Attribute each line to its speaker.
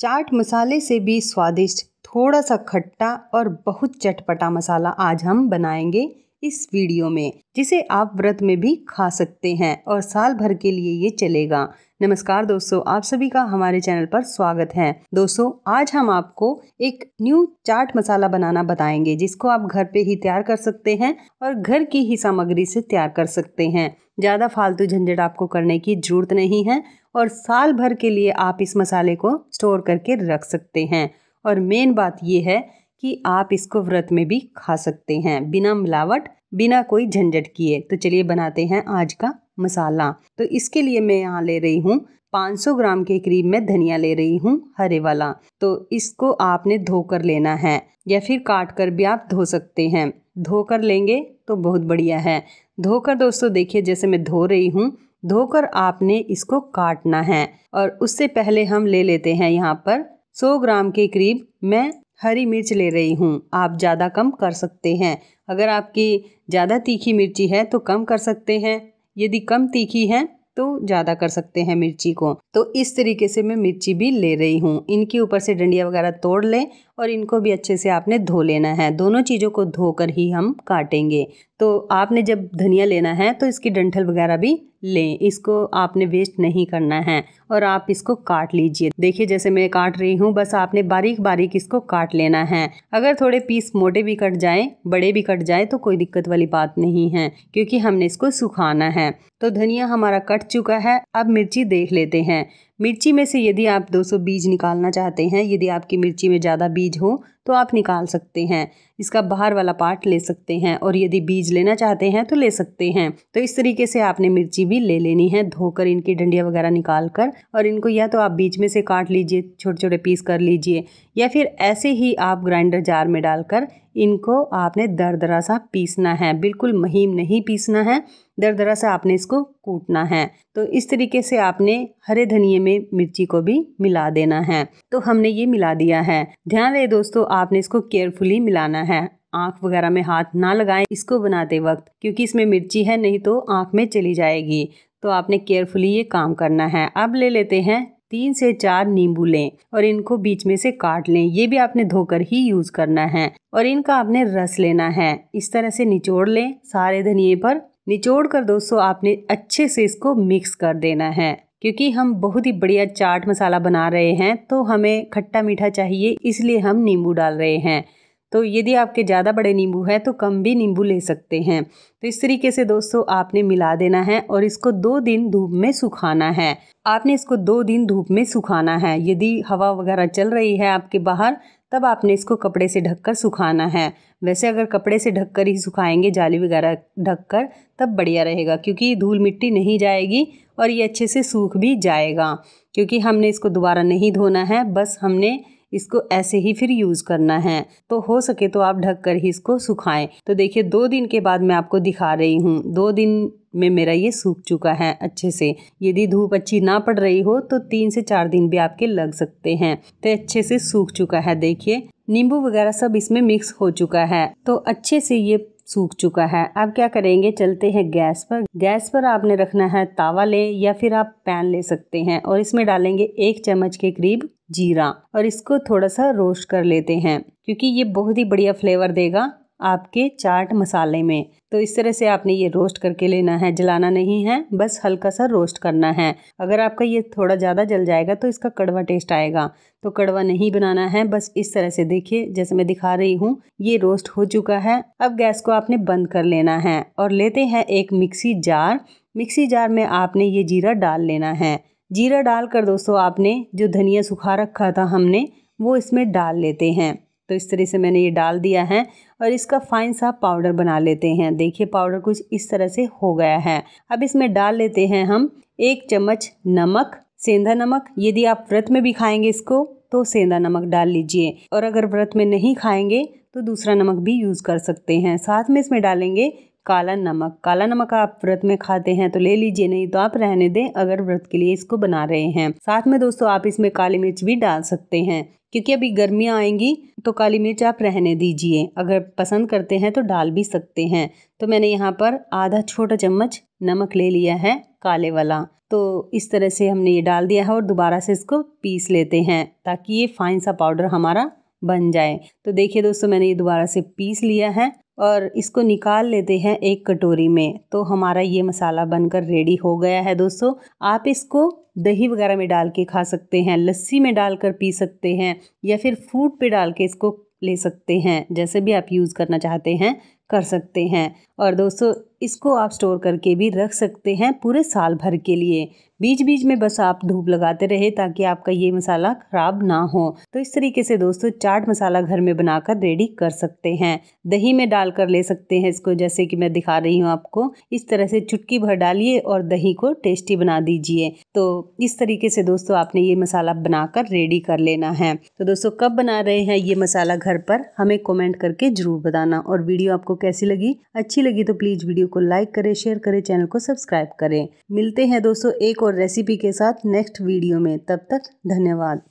Speaker 1: चाट मसाले से भी स्वादिष्ट थोड़ा सा खट्टा और बहुत चटपटा मसाला आज हम बनाएंगे इस वीडियो में जिसे आप व्रत में भी खा सकते हैं और साल भर के लिए ये चलेगा नमस्कार दोस्तों आप सभी का हमारे चैनल पर स्वागत है दोस्तों आज हम आपको एक न्यू चाट मसाला बनाना बताएंगे जिसको आप घर पे ही तैयार कर सकते हैं और घर की ही सामग्री से तैयार कर सकते हैं ज़्यादा फालतू झंझट आपको करने की ज़रूरत नहीं है और साल भर के लिए आप इस मसाले को स्टोर करके रख सकते हैं और मेन बात यह है कि आप इसको व्रत में भी खा सकते हैं बिना मिलावट बिना कोई झंझट किए तो चलिए बनाते हैं आज का मसाला तो इसके लिए मैं यहाँ ले रही हूँ 500 ग्राम के करीब मैं धनिया ले रही हूँ हरे वाला तो इसको आपने धो कर लेना है या फिर काट कर भी आप धो सकते हैं धोकर लेंगे तो बहुत बढ़िया है धोकर दोस्तों देखिए जैसे मैं धो रही हूँ धोकर आपने इसको काटना है और उससे पहले हम ले लेते हैं यहाँ पर 100 ग्राम के करीब मैं हरी मिर्च ले रही हूँ आप ज़्यादा कम कर सकते हैं अगर आपकी ज़्यादा तीखी मिर्ची है तो कम कर सकते हैं यदि कम तीखी है तो ज़्यादा कर सकते हैं मिर्ची को तो इस तरीके से मैं मिर्ची भी ले रही हूँ इनके ऊपर से डंडिया वगैरह तोड़ लें और इनको भी अच्छे से आपने धो लेना है दोनों चीज़ों को धोकर ही हम काटेंगे तो आपने जब धनिया लेना है तो इसकी डंठल वगैरह भी लें इसको आपने वेस्ट नहीं करना है और आप इसको काट लीजिए देखिए जैसे मैं काट रही हूँ बस आपने बारीक बारीक इसको काट लेना है अगर थोड़े पीस मोटे भी कट जाएँ बड़े भी कट जाएँ तो कोई दिक्कत वाली बात नहीं है क्योंकि हमने इसको सुखाना है तो धनिया हमारा कट चुका है अब मिर्ची देख लेते हैं मिर्ची में से यदि आप 200 बीज निकालना चाहते हैं यदि आपकी मिर्ची में ज़्यादा बीज हो तो आप निकाल सकते हैं इसका बाहर वाला पार्ट ले सकते हैं और यदि बीज लेना चाहते हैं तो ले सकते हैं तो इस तरीके से आपने मिर्ची भी ले लेनी है धोकर इनकी डंडिया वगैरह निकाल कर और इनको या तो आप बीच में से काट लीजिए छोटे छोटे पीस कर लीजिए या फिर ऐसे ही आप ग्राइंडर जार में डालकर इनको आपने दर दरा सा पीसना है बिल्कुल महीम नहीं पीसना है दर दरा सा आपने इसको कूटना है तो इस तरीके से आपने हरे धनिए में मिर्ची को भी मिला देना है तो हमने ये मिला दिया है ध्यान रहे दोस्तों आपने इसको केयरफुली मिलाना है आँख वगैरह में हाथ ना लगाएं इसको बनाते वक्त क्योंकि इसमें मिर्ची है नहीं तो आंख में चली जाएगी तो आपने केयरफुली ये काम करना है अब ले लेते हैं तीन से चार नींबू लें और इनको बीच में से काट लें ये भी आपने धोकर ही यूज़ करना है और इनका आपने रस लेना है इस तरह से निचोड़ लें सारे धनिए पर निचोड़ कर दोस्तों आपने अच्छे से इसको मिक्स कर देना है क्योंकि हम बहुत ही बढ़िया चाट मसाला बना रहे हैं तो हमें खट्टा मीठा चाहिए इसलिए हम नींबू डाल रहे हैं तो यदि आपके ज़्यादा बड़े नींबू हैं तो कम भी नींबू ले सकते हैं तो इस तरीके से दोस्तों आपने मिला देना है और इसको दो दिन धूप में सुखाना है आपने इसको दो दिन धूप में सुखाना है यदि हवा वगैरह चल रही है आपके बाहर तब आपने इसको कपड़े से ढककर सुखाना है वैसे अगर कपड़े से ढककर ही सुखाएंगे जाली वगैरह ढककर तब बढ़िया रहेगा क्योंकि धूल मिट्टी नहीं जाएगी और ये अच्छे से सूख भी जाएगा क्योंकि हमने इसको दोबारा नहीं धोना है बस हमने इसको ऐसे ही फिर यूज़ करना है तो हो सके तो आप ढक कर ही इसको सुखाएं तो देखिए दो दिन के बाद मैं आपको दिखा रही हूँ दो दिन में मेरा ये सूख चुका है अच्छे से यदि धूप अच्छी ना पड़ रही हो तो तीन से चार दिन भी आपके लग सकते हैं तो अच्छे से सूख चुका है देखिए नींबू वगैरह सब इसमें मिक्स हो चुका है तो अच्छे से ये सूख चुका है अब क्या करेंगे चलते हैं गैस पर गैस पर आपने रखना है तावा ले या फिर आप पैन ले सकते हैं और इसमें डालेंगे एक चम्मच के करीब जीरा और इसको थोड़ा सा रोस्ट कर लेते हैं क्योंकि ये बहुत ही बढ़िया फ्लेवर देगा आपके चाट मसाले में तो इस तरह से आपने ये रोस्ट करके लेना है जलाना नहीं है बस हल्का सा रोस्ट करना है अगर आपका ये थोड़ा ज़्यादा जल जाएगा तो इसका कड़वा टेस्ट आएगा तो कड़वा नहीं बनाना है बस इस तरह से देखिए जैसे मैं दिखा रही हूँ ये रोस्ट हो चुका है अब गैस को आपने बंद कर लेना है और लेते हैं एक मिक्सी जार मिक्सी जार में आपने ये जीरा डाल लेना है जीरा डालकर दोस्तों आपने जो धनिया सुखा रखा था हमने वो इसमें डाल लेते हैं तो इस तरह से मैंने ये डाल दिया है और इसका फाइन सा पाउडर बना लेते हैं देखिए पाउडर कुछ इस तरह से हो गया है अब इसमें डाल लेते हैं हम एक चम्मच नमक सेंधा नमक यदि आप व्रत में भी खाएंगे इसको तो सेंधा नमक डाल लीजिए और अगर व्रत में नहीं खाएंगे तो दूसरा नमक भी यूज़ कर सकते हैं साथ में इसमें डालेंगे काला नमक काला नमक आप व्रत में खाते हैं तो ले लीजिए नहीं तो आप रहने दें अगर व्रत के लिए इसको बना रहे हैं साथ में दोस्तों आप इसमें काली मिर्च भी डाल सकते हैं क्योंकि अभी गर्मियाँ आएंगी तो काली मिर्च आप रहने दीजिए अगर पसंद करते हैं तो डाल भी सकते हैं तो मैंने यहाँ पर आधा छोटा चम्मच नमक ले लिया है काले वाला तो इस तरह से हमने ये डाल दिया है और दोबारा से इसको पीस लेते हैं ताकि ये फाइन सा पाउडर हमारा बन जाए तो देखिए दोस्तों मैंने ये दोबारा से पीस लिया है और इसको निकाल लेते हैं एक कटोरी में तो हमारा ये मसाला बनकर रेडी हो गया है दोस्तों आप इसको दही वगैरह में डाल के खा सकते हैं लस्सी में डालकर पी सकते हैं या फिर फूड पे डाल के इसको ले सकते हैं जैसे भी आप यूज़ करना चाहते हैं कर सकते हैं और दोस्तों इसको आप स्टोर करके भी रख सकते हैं पूरे साल भर के लिए बीच बीच में बस आप धूप लगाते रहे ताकि आपका ये मसाला ख़राब ना हो तो इस तरीके से दोस्तों चाट मसाला घर में बनाकर रेडी कर सकते हैं दही में डालकर ले सकते हैं इसको जैसे कि मैं दिखा रही हूँ आपको इस तरह से चुटकी भर डालिए और दही को टेस्टी बना दीजिए तो इस तरीके से दोस्तों आपने ये मसाला बनाकर रेडी कर लेना है तो दोस्तों कब बना रहे हैं ये मसाला घर पर हमें कॉमेंट करके ज़रूर बताना और वीडियो आपको कैसी लगी अच्छी लगी तो प्लीज वीडियो को लाइक करें शेयर करें चैनल को सब्सक्राइब करें मिलते हैं दोस्तों एक और रेसिपी के साथ नेक्स्ट वीडियो में तब तक धन्यवाद